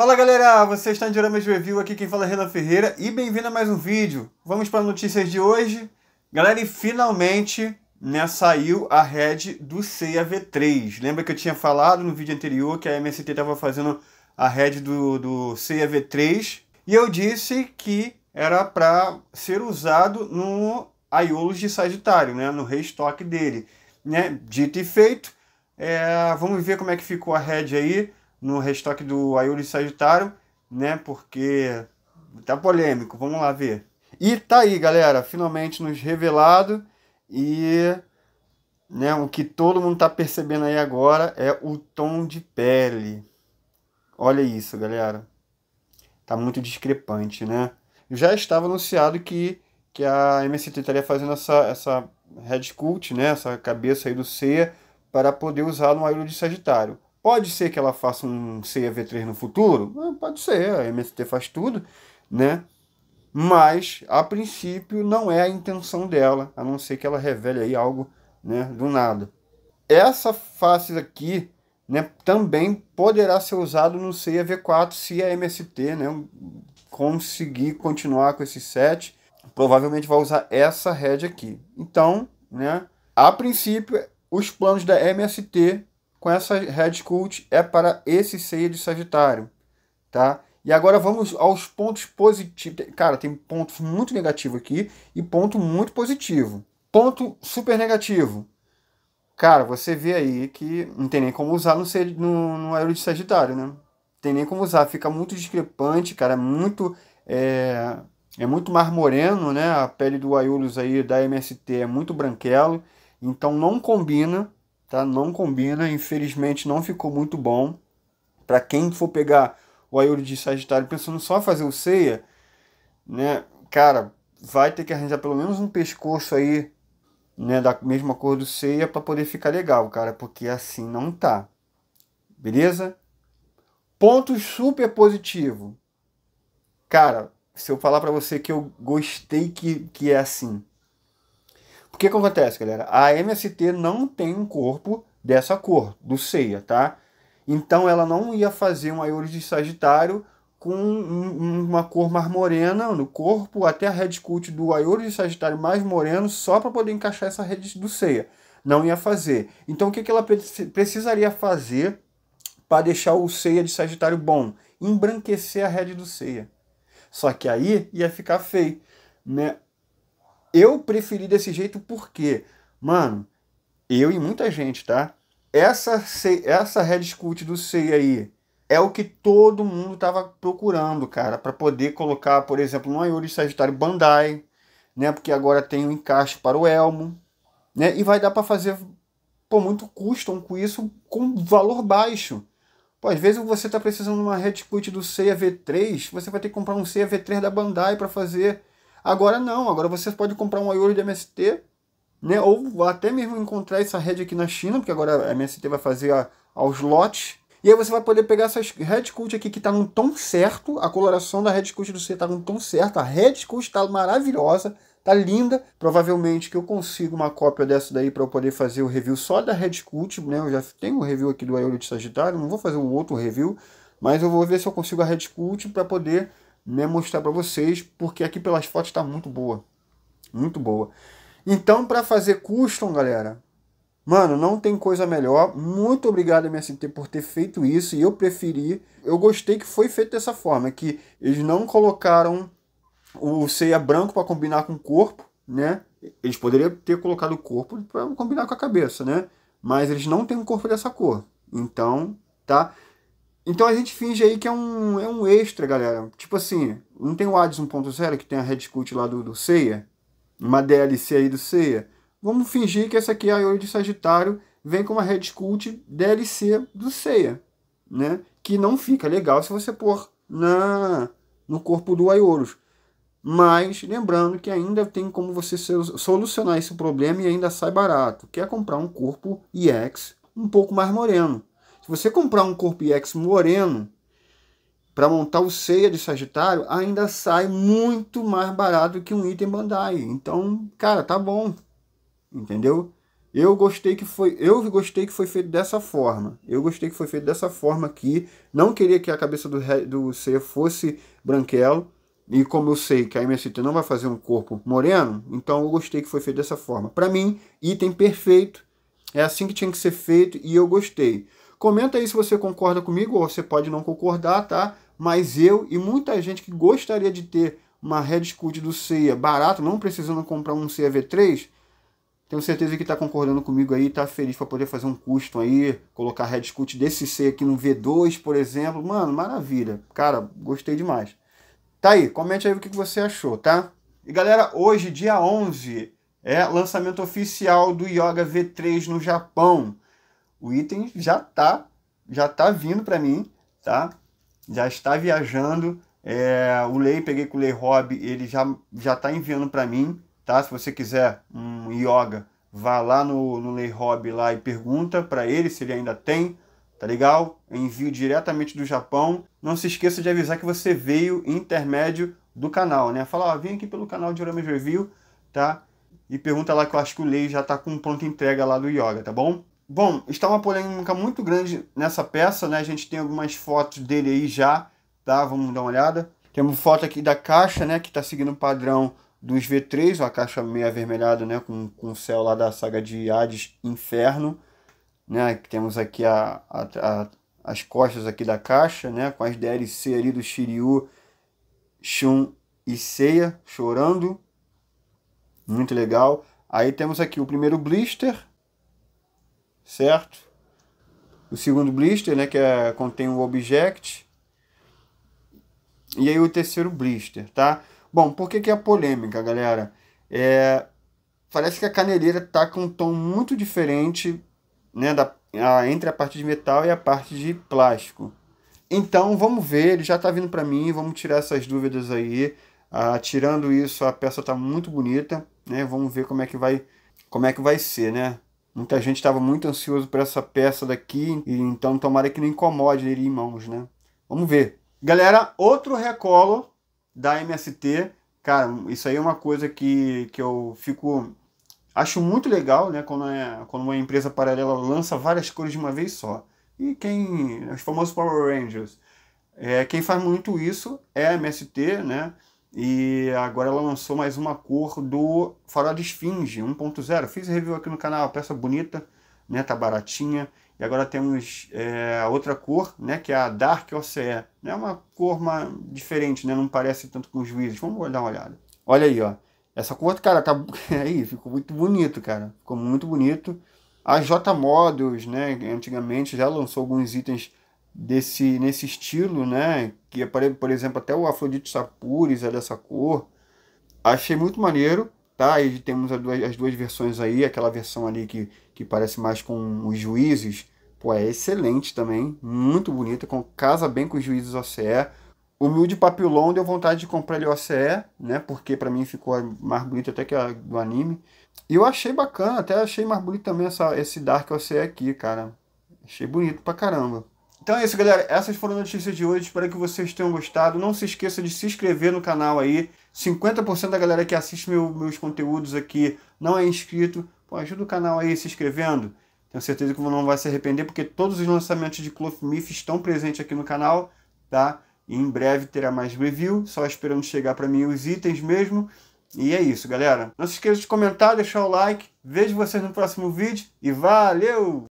Fala galera, você está em Dioramas Review, aqui quem fala é Renan Ferreira e bem-vindo a mais um vídeo. Vamos para notícias de hoje. Galera, e finalmente né, saiu a head do Ceia V3. Lembra que eu tinha falado no vídeo anterior que a MST estava fazendo a head do, do Ceia V3 e eu disse que era para ser usado no Aiolos de Sagitário, né, no restock dele. Né? Dito e feito, é, vamos ver como é que ficou a head aí no restock do Ayuri Sagitário, né? Porque tá polêmico, vamos lá ver. E tá aí, galera, finalmente nos revelado e né, o que todo mundo tá percebendo aí agora é o tom de pele. Olha isso, galera. Tá muito discrepante, né? Já estava anunciado que, que a MST estaria fazendo essa, essa head cult, né? Essa cabeça aí do C para poder usar no Ayuro de Sagitário. Pode ser que ela faça um CAV3 no futuro? Ah, pode ser, a MST faz tudo, né? Mas, a princípio, não é a intenção dela, a não ser que ela revele aí algo né, do nada. Essa face aqui né, também poderá ser usado no CAV4 se a MST né, conseguir continuar com esse set. Provavelmente vai usar essa head aqui. Então, né, a princípio, os planos da MST com essa Red Cult é para esse seio de Sagitário, tá? E agora vamos aos pontos positivos. Cara, tem pontos muito negativo aqui e ponto muito positivo. Ponto super negativo. Cara, você vê aí que não tem nem como usar no, no, no aero de Sagitário, né? Tem nem como usar, fica muito discrepante, cara, é muito é, é muito marmoreno, né? A pele do Aiolus aí da MST é muito branquelo, então não combina tá? Não combina, infelizmente não ficou muito bom. Para quem for pegar o Ayuri de Sagitário pensando só fazer o ceia, né? Cara, vai ter que arranjar pelo menos um pescoço aí, né, da mesma cor do ceia para poder ficar legal, cara, porque assim não tá. Beleza? Ponto super positivo. Cara, se eu falar para você que eu gostei que, que é assim, que, que acontece, galera? A MST não tem um corpo dessa cor, do ceia, tá? Então ela não ia fazer um Aioris de Sagitário com uma cor mais morena no corpo, até a Red Cult do Aioris de Sagitário mais moreno, só para poder encaixar essa rede do ceia. Não ia fazer. Então o que, que ela precisaria fazer para deixar o ceia de Sagitário bom? Embranquecer a rede do ceia. Só que aí ia ficar feio, né? eu preferi desse jeito porque, mano, eu e muita gente, tá? Essa, essa Scoot do Sei aí é o que todo mundo tava procurando, cara, para poder colocar, por exemplo, no Ayuri Sagitário Bandai, né? Porque agora tem um encaixe para o Elmo, né? E vai dar para fazer por muito custom com isso com valor baixo. Pô, às vezes você tá precisando de uma Scoot do Seiya V3, você vai ter que comprar um CV V3 da Bandai para fazer Agora não, agora você pode comprar um IOU de MST, né? Ou até mesmo encontrar essa rede aqui na China, porque agora a MST vai fazer a, aos lotes. E aí você vai poder pegar essas Red Cult aqui que tá num tom certo, a coloração da Red Cult do C tá num tom certo, a Red Cult tá maravilhosa, tá linda. Provavelmente que eu consigo uma cópia dessa daí para eu poder fazer o review só da Red Cult, né? Eu já tenho um review aqui do Aioli de Sagitário, não vou fazer um outro review, mas eu vou ver se eu consigo a Red Cult para poder né, mostrar para vocês, porque aqui pelas fotos está muito boa. Muito boa. Então, para fazer custom, galera, mano, não tem coisa melhor. Muito obrigado, MST, por ter feito isso. E eu preferi, eu gostei que foi feito dessa forma, que eles não colocaram o ceia branco para combinar com o corpo, né? Eles poderiam ter colocado o corpo para combinar com a cabeça, né? Mas eles não têm um corpo dessa cor. Então, tá? Então a gente finge aí que é um, é um extra, galera. Tipo assim, não tem o Ads 1.0 que tem a Red Cult lá do, do Ceia? Uma DLC aí do Ceia? Vamos fingir que essa aqui, é a Iola de Sagitário, vem com uma Red Cult DLC do Ceia, né? Que não fica legal se você pôr na, no corpo do ioros Mas lembrando que ainda tem como você solucionar esse problema e ainda sai barato, quer é comprar um corpo EX um pouco mais moreno você comprar um corpo ex moreno para montar o ceia de Sagitário, ainda sai muito mais barato que um item Bandai. Então, cara, tá bom. Entendeu? Eu gostei que foi, eu gostei que foi feito dessa forma. Eu gostei que foi feito dessa forma aqui. Não queria que a cabeça do do ceia fosse branquelo. E como eu sei que a MST não vai fazer um corpo moreno, então eu gostei que foi feito dessa forma. Para mim, item perfeito. É assim que tinha que ser feito e eu gostei. Comenta aí se você concorda comigo ou você pode não concordar, tá? Mas eu e muita gente que gostaria de ter uma Red Scoot do Ceia barato, não precisando comprar um Ceia V3, tenho certeza que está concordando comigo aí, está feliz para poder fazer um custom aí, colocar Red Scoot desse Ceia aqui no V2, por exemplo. Mano, maravilha. Cara, gostei demais. Tá aí, comente aí o que você achou, tá? E galera, hoje, dia 11, é lançamento oficial do Yoga V3 no Japão o item já tá já tá vindo para mim, tá? Já está viajando. É, o Lei, peguei com o Lei Hobby, ele já já tá enviando para mim, tá? Se você quiser um yoga, vá lá no, no Lei Hobby lá e pergunta para ele se ele ainda tem, tá legal? envio diretamente do Japão. Não se esqueça de avisar que você veio intermédio do canal, né? Fala, vim aqui pelo canal de Oramas Review, tá? E pergunta lá que eu acho que o Lei já tá com um ponto entrega lá do yoga, tá bom? Bom, está uma polêmica muito grande nessa peça, né? A gente tem algumas fotos dele aí já, tá? Vamos dar uma olhada. Temos foto aqui da caixa, né? Que está seguindo o padrão dos V3, a caixa meio avermelhada, né? Com, com o céu lá da saga de Hades Inferno, né? Temos aqui a, a, a, as costas aqui da caixa, né? Com as DLC ali do Shiryu, Shun e Seiya chorando. Muito legal. Aí temos aqui o primeiro blister, certo? O segundo blister, né, que é, contém o object. E aí o terceiro blister, tá? Bom, por que, que é polêmica, galera? É, parece que a caneleira tá com um tom muito diferente, né, da, a, entre a parte de metal e a parte de plástico. Então, vamos ver, ele já tá vindo para mim, vamos tirar essas dúvidas aí. Ah, tirando isso, a peça tá muito bonita, né? Vamos ver como é que vai, como é que vai ser, né? Muita gente estava muito ansioso por essa peça daqui, e então tomara que não incomode ele em mãos, né? Vamos ver. Galera, outro recolo da MST. Cara, isso aí é uma coisa que, que eu fico. Acho muito legal, né? Quando, é, quando uma empresa paralela lança várias cores de uma vez só. E quem. Os famosos Power Rangers. É, quem faz muito isso é a MST, né? E agora ela lançou mais uma cor do Farol de Esfinge 1.0. Fiz review aqui no canal, peça bonita, né? Tá baratinha. E agora temos é, outra cor, né? Que é a Dark OCE. É uma cor uma, diferente, né? Não parece tanto com os juízes. Vamos dar uma olhada. Olha aí, ó. Essa cor, cara, tá aí, ficou muito bonito, cara. Ficou muito bonito. A J Models, né, antigamente já lançou alguns itens desse nesse estilo, né? Que por exemplo até o Afrodite Sapuris é dessa cor. Achei muito maneiro, tá? E temos as duas, as duas versões aí, aquela versão ali que, que parece mais com os juízes, pô, é excelente também, muito bonita, com, casa bem com os juízes OCE. O Humilde Papillon deu vontade de comprar ele OCE, né? Porque para mim ficou mais bonito até que a do anime. E eu achei bacana, até achei mais bonito também essa, esse Dark OCE aqui, cara. Achei bonito pra caramba. Então é isso, galera. Essas foram as notícias de hoje. Espero que vocês tenham gostado. Não se esqueça de se inscrever no canal aí. 50% da galera que assiste meu, meus conteúdos aqui não é inscrito. Pô, ajuda o canal aí se inscrevendo. Tenho certeza que você não vai se arrepender, porque todos os lançamentos de Clothmith estão presentes aqui no canal, tá? E em breve terá mais review, só esperando chegar para mim os itens mesmo. E é isso, galera. Não se esqueça de comentar, deixar o like. Vejo vocês no próximo vídeo e valeu!